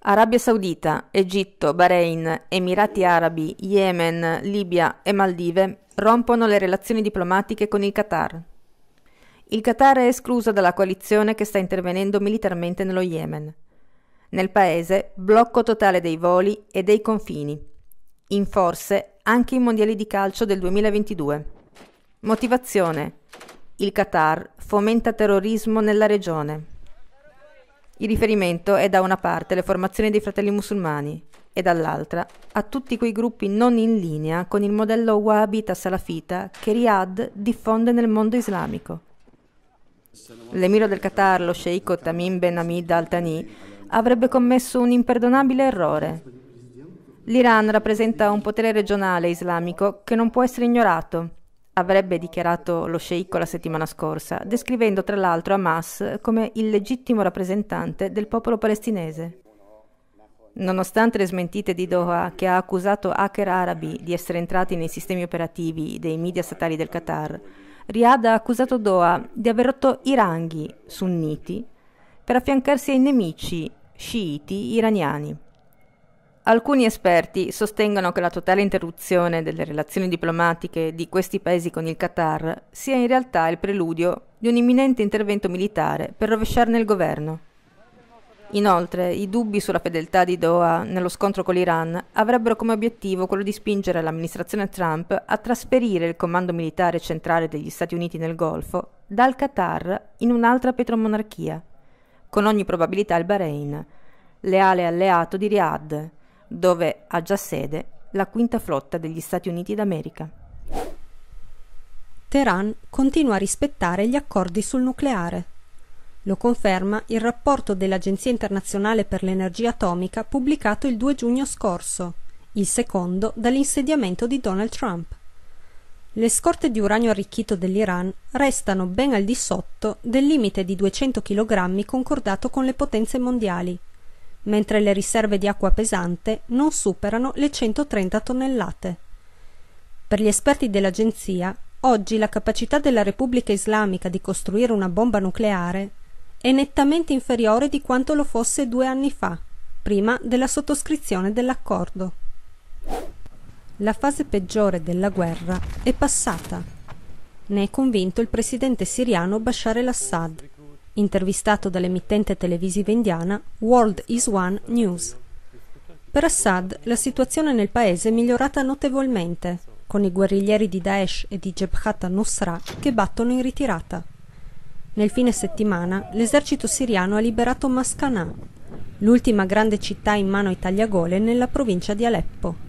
Arabia Saudita, Egitto, Bahrain, Emirati Arabi, Yemen, Libia e Maldive rompono le relazioni diplomatiche con il Qatar. Il Qatar è escluso dalla coalizione che sta intervenendo militarmente nello Yemen. Nel paese blocco totale dei voli e dei confini. In forse anche i mondiali di calcio del 2022. Motivazione. Il Qatar fomenta terrorismo nella regione. Il riferimento è da una parte alle formazioni dei fratelli musulmani e dall'altra a tutti quei gruppi non in linea con il modello wahhabita salafita che Riyadh diffonde nel mondo islamico. L'emiro del Qatar, lo sceicco Tamim Ben Hamid Al-Thani, avrebbe commesso un imperdonabile errore. L'Iran rappresenta un potere regionale islamico che non può essere ignorato avrebbe dichiarato lo sceicco la settimana scorsa, descrivendo tra l'altro Hamas come il legittimo rappresentante del popolo palestinese. Nonostante le smentite di Doha, che ha accusato hacker arabi di essere entrati nei sistemi operativi dei media statali del Qatar, Riyadh ha accusato Doha di aver rotto i ranghi sunniti per affiancarsi ai nemici sciiti iraniani. Alcuni esperti sostengono che la totale interruzione delle relazioni diplomatiche di questi paesi con il Qatar sia in realtà il preludio di un imminente intervento militare per rovesciarne il governo. Inoltre, i dubbi sulla fedeltà di Doha nello scontro con l'Iran avrebbero come obiettivo quello di spingere l'amministrazione Trump a trasferire il comando militare centrale degli Stati Uniti nel Golfo dal Qatar in un'altra petromonarchia, con ogni probabilità il Bahrain, leale alleato di Riyadh, dove ha già sede la quinta flotta degli Stati Uniti d'America. Teheran continua a rispettare gli accordi sul nucleare. Lo conferma il rapporto dell'Agenzia internazionale per l'energia atomica pubblicato il 2 giugno scorso, il secondo dall'insediamento di Donald Trump. Le scorte di uranio arricchito dell'Iran restano ben al di sotto del limite di 200 kg concordato con le potenze mondiali mentre le riserve di acqua pesante non superano le 130 tonnellate. Per gli esperti dell'agenzia, oggi la capacità della Repubblica Islamica di costruire una bomba nucleare è nettamente inferiore di quanto lo fosse due anni fa, prima della sottoscrizione dell'accordo. La fase peggiore della guerra è passata. Ne è convinto il presidente siriano Bashar al assad intervistato dall'emittente televisiva indiana World is One News. Per Assad la situazione nel paese è migliorata notevolmente, con i guerriglieri di Daesh e di Jebhat al-Nusra che battono in ritirata. Nel fine settimana l'esercito siriano ha liberato Mascana, l'ultima grande città in mano ai tagliagole nella provincia di Aleppo.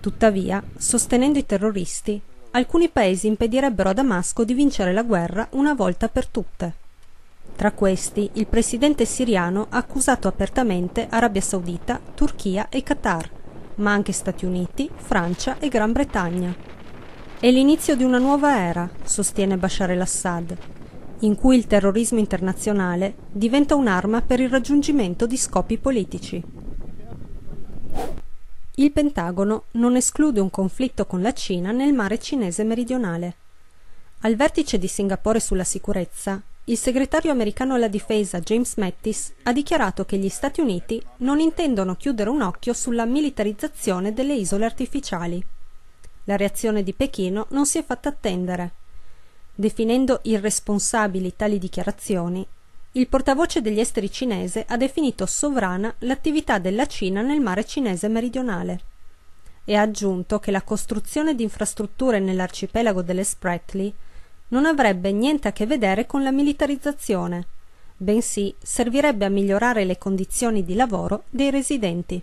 Tuttavia, sostenendo i terroristi, alcuni paesi impedirebbero a Damasco di vincere la guerra una volta per tutte tra questi il presidente siriano ha accusato apertamente Arabia Saudita, Turchia e Qatar, ma anche Stati Uniti, Francia e Gran Bretagna. È l'inizio di una nuova era, sostiene Bashar al-Assad, in cui il terrorismo internazionale diventa un'arma per il raggiungimento di scopi politici. Il Pentagono non esclude un conflitto con la Cina nel mare cinese meridionale. Al vertice di Singapore sulla sicurezza, il segretario americano alla difesa James Mattis ha dichiarato che gli Stati Uniti non intendono chiudere un occhio sulla militarizzazione delle isole artificiali. La reazione di Pechino non si è fatta attendere. Definendo irresponsabili tali dichiarazioni, il portavoce degli esteri cinese ha definito sovrana l'attività della Cina nel mare cinese meridionale e ha aggiunto che la costruzione di infrastrutture nell'arcipelago delle Spratly non avrebbe niente a che vedere con la militarizzazione, bensì servirebbe a migliorare le condizioni di lavoro dei residenti.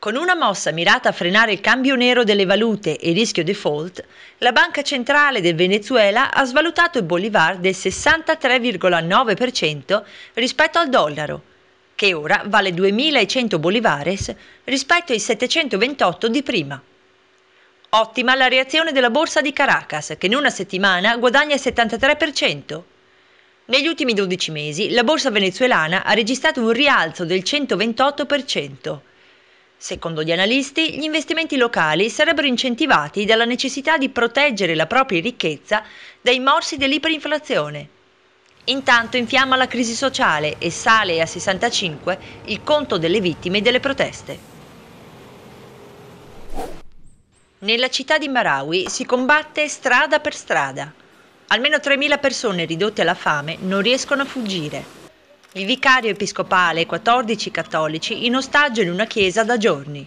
Con una mossa mirata a frenare il cambio nero delle valute e il rischio default, la Banca Centrale del Venezuela ha svalutato il bolivar del 63,9% rispetto al dollaro, che ora vale 2.100 bolivares rispetto ai 728 di prima. Ottima la reazione della borsa di Caracas, che in una settimana guadagna il 73%. Negli ultimi 12 mesi la borsa venezuelana ha registrato un rialzo del 128%. Secondo gli analisti, gli investimenti locali sarebbero incentivati dalla necessità di proteggere la propria ricchezza dai morsi dell'iperinflazione. Intanto infiamma la crisi sociale e sale a 65 il conto delle vittime delle proteste. Nella città di Marawi si combatte strada per strada. Almeno 3.000 persone ridotte alla fame non riescono a fuggire. Il vicario episcopale e 14 cattolici in ostaggio in una chiesa da giorni.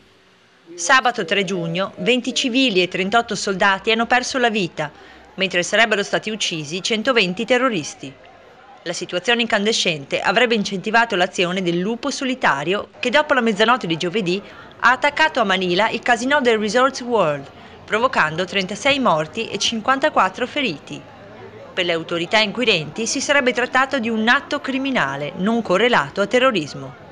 Sabato 3 giugno 20 civili e 38 soldati hanno perso la vita, mentre sarebbero stati uccisi 120 terroristi. La situazione incandescente avrebbe incentivato l'azione del lupo solitario che dopo la mezzanotte di giovedì ha attaccato a Manila il casino del Resorts World, provocando 36 morti e 54 feriti. Per le autorità inquirenti si sarebbe trattato di un atto criminale non correlato a terrorismo.